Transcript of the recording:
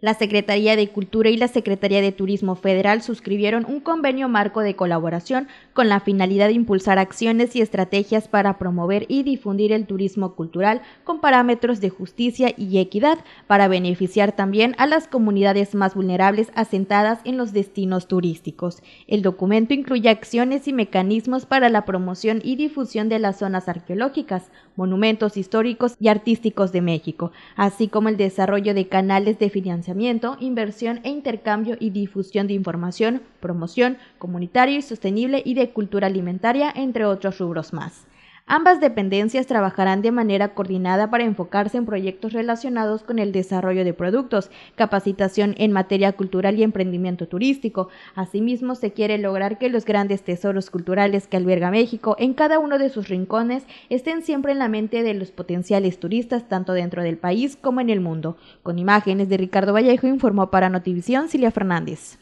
La Secretaría de Cultura y la Secretaría de Turismo Federal suscribieron un convenio marco de colaboración con la finalidad de impulsar acciones y estrategias para promover y difundir el turismo cultural con parámetros de justicia y equidad para beneficiar también a las comunidades más vulnerables asentadas en los destinos turísticos. El documento incluye acciones y mecanismos para la promoción y difusión de las zonas arqueológicas, monumentos históricos y artísticos de México, así como el desarrollo de canales de financiación inversión e intercambio y difusión de información, promoción comunitario y sostenible y de cultura alimentaria, entre otros rubros más. Ambas dependencias trabajarán de manera coordinada para enfocarse en proyectos relacionados con el desarrollo de productos, capacitación en materia cultural y emprendimiento turístico. Asimismo, se quiere lograr que los grandes tesoros culturales que alberga México en cada uno de sus rincones estén siempre en la mente de los potenciales turistas tanto dentro del país como en el mundo. Con imágenes de Ricardo Vallejo informó para Notivisión Cilia Fernández.